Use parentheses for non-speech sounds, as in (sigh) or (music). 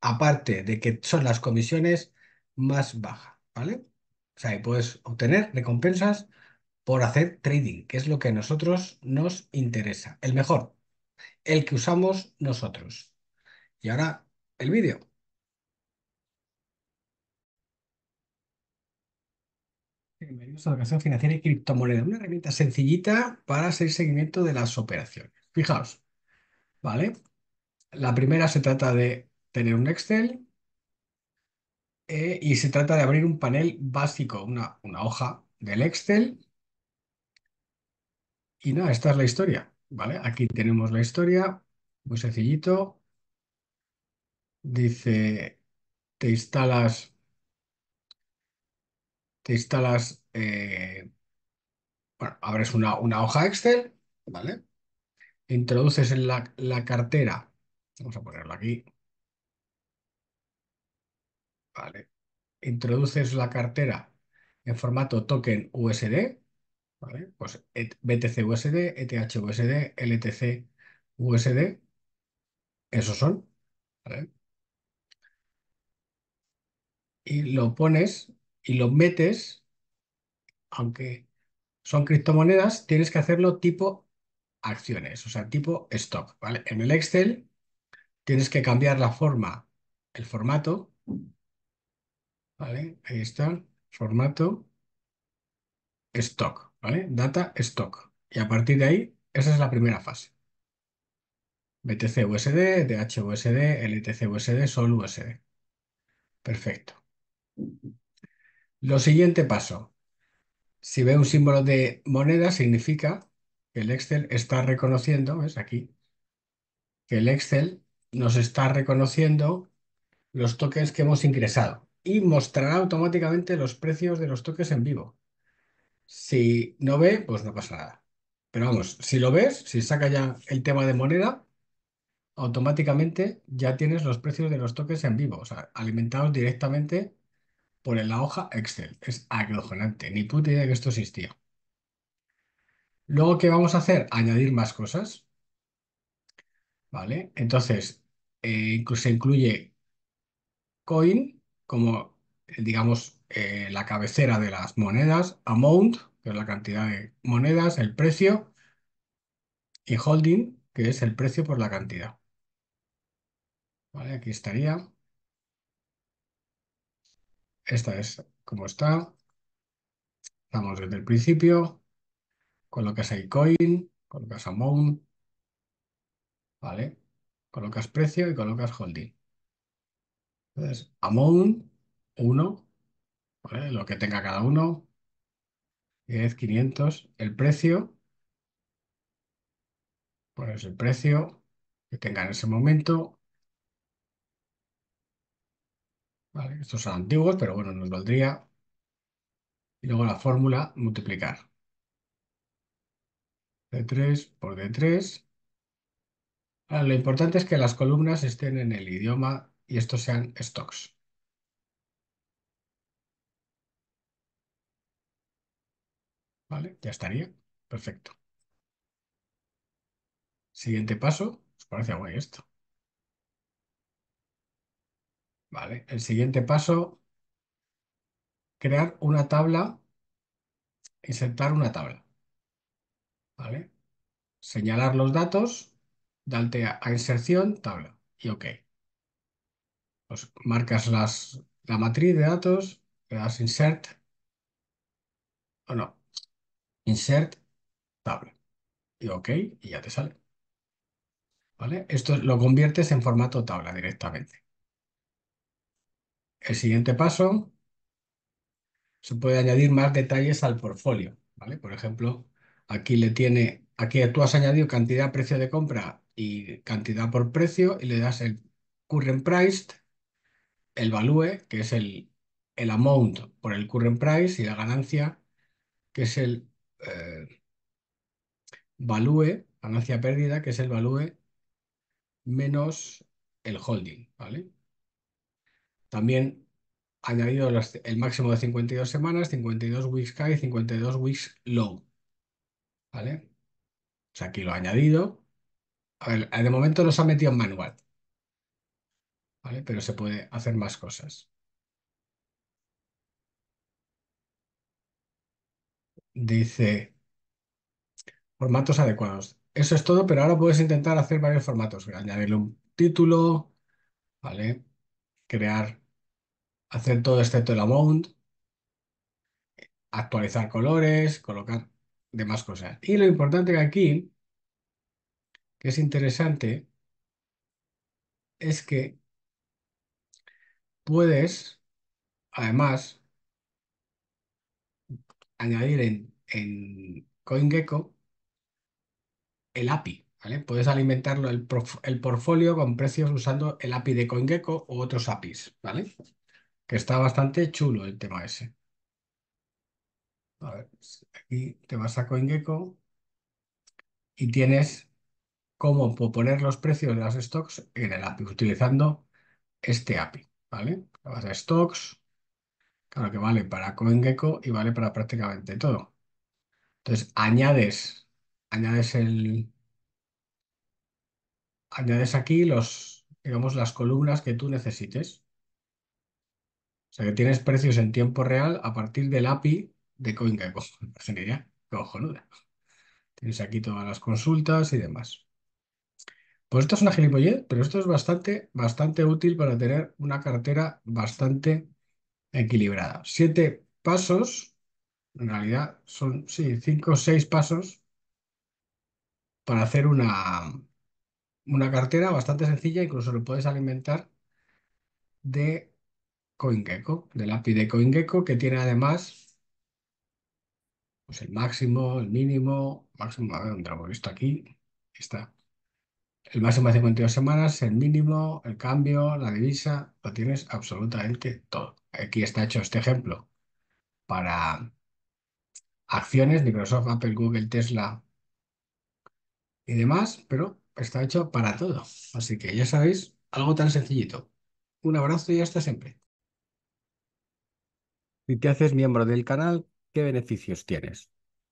aparte de que son las comisiones más bajas, ¿vale? O sea, puedes obtener recompensas por hacer trading, que es lo que a nosotros nos interesa, el mejor, el que usamos nosotros. Y ahora el vídeo. Bienvenidos a Educación Financiera y Criptomoneda, una herramienta sencillita para hacer seguimiento de las operaciones. Fijaos, ¿vale? La primera se trata de tener un Excel eh, y se trata de abrir un panel básico, una, una hoja del Excel. Y nada, esta es la historia, ¿vale? Aquí tenemos la historia, muy sencillito. Dice, te instalas, te instalas, eh, bueno, abres una, una hoja Excel, ¿vale? Introduces en la, la cartera, vamos a ponerlo aquí, ¿vale? Introduces la cartera en formato token USD, ¿vale? Pues BTC USD, ETH USD, LTC USD, esos son, ¿vale? Y lo pones y lo metes, aunque son criptomonedas, tienes que hacerlo tipo acciones, o sea, tipo stock, ¿vale? En el Excel tienes que cambiar la forma, el formato, Ahí está, formato, stock, ¿vale? Data, stock. Y a partir de ahí, esa es la primera fase. BTC USD, DH USD, LTC USD, Sol USD. Perfecto. Lo siguiente paso. Si ve un símbolo de moneda, significa que el Excel está reconociendo, es aquí? Que el Excel nos está reconociendo los tokens que hemos ingresado y mostrará automáticamente los precios de los toques en vivo. Si no ve, pues no pasa nada. Pero vamos, si lo ves, si saca ya el tema de moneda, automáticamente ya tienes los precios de los toques en vivo, o sea, alimentados directamente por la hoja Excel. Es agrojonante. ni puta idea que esto existía. Luego, ¿qué vamos a hacer? Añadir más cosas. ¿Vale? Entonces, eh, se incluye coin, como, eh, digamos, eh, la cabecera de las monedas, amount, que es la cantidad de monedas, el precio, y holding, que es el precio por la cantidad. Vale, aquí estaría. Esta es como está. Estamos desde el principio. Colocas ahí coin, colocas amount, ¿vale? Colocas precio y colocas holding. Entonces, 1, lo que tenga cada uno, 10, 500, el precio, pones el precio que tenga en ese momento. estos son antiguos, pero bueno, nos valdría. Y luego la fórmula, multiplicar. D3 por D3. lo importante es que las columnas estén en el idioma y estos sean stocks. Vale, ya estaría. Perfecto. Siguiente paso. Os parece guay esto. Vale, el siguiente paso, crear una tabla, insertar una tabla. ¿Vale? Señalar los datos, darte a inserción, tabla y OK. Pues, marcas las, la matriz de datos, le das insert, o no, insert tabla, Y ok, y ya te sale. ¿Vale? Esto lo conviertes en formato tabla directamente. El siguiente paso, se puede añadir más detalles al portfolio. ¿vale? Por ejemplo, aquí le tiene, aquí tú has añadido cantidad, precio de compra y cantidad por precio y le das el current priced el value, que es el, amount por el current price, y la ganancia, que es el eh, value, ganancia pérdida, que es el value menos el holding, ¿vale? También añadido el máximo de 52 semanas, 52 weeks high, 52 weeks low, ¿vale? O sea, aquí lo ha añadido. A de momento los ha metido en manual, ¿vale? Pero se puede hacer más cosas. Dice, formatos adecuados. Eso es todo, pero ahora puedes intentar hacer varios formatos. Añadirle un título, ¿vale? Crear, hacer todo excepto el amount, actualizar colores, colocar demás cosas. Y lo importante aquí, que es interesante, es que Puedes, además, añadir en, en CoinGecko el API. ¿vale? Puedes alimentarlo el, portfolio con precios usando el API de CoinGecko u otros APIs. ¿vale? Que está bastante chulo el tema ese. A aquí te vas a CoinGecko y tienes cómo poner los precios de las stocks en el API utilizando este API. ¿vale? Vas a stocks, claro que vale para CoinGecko y vale para prácticamente todo. Entonces, añades, añades el... Añades aquí los, digamos, las columnas que tú necesites. O sea, que tienes precios en tiempo real a partir del API de CoinGecko. qué (laughs) cojonuda. Tienes aquí todas las consultas y demás. Pues esto es una gilipollez, pero esto es bastante, bastante útil para tener una cartera bastante equilibrada. Siete pasos, en realidad son, cinco o seis pasos para hacer una, una cartera bastante sencilla, incluso lo puedes alimentar de CoinGecko, del API de CoinGecko, que tiene además pues el máximo, el mínimo, máximo, a ver, lo aquí, está el máximo de 52 semanas, el mínimo, el cambio, la divisa, lo tienes absolutamente todo. Aquí está hecho este ejemplo para acciones, Microsoft, Apple, Google, Tesla y demás, pero está hecho para todo. Así que ya sabéis, algo tan sencillito. Un abrazo y hasta siempre. Si te haces miembro del canal, ¿qué beneficios tienes?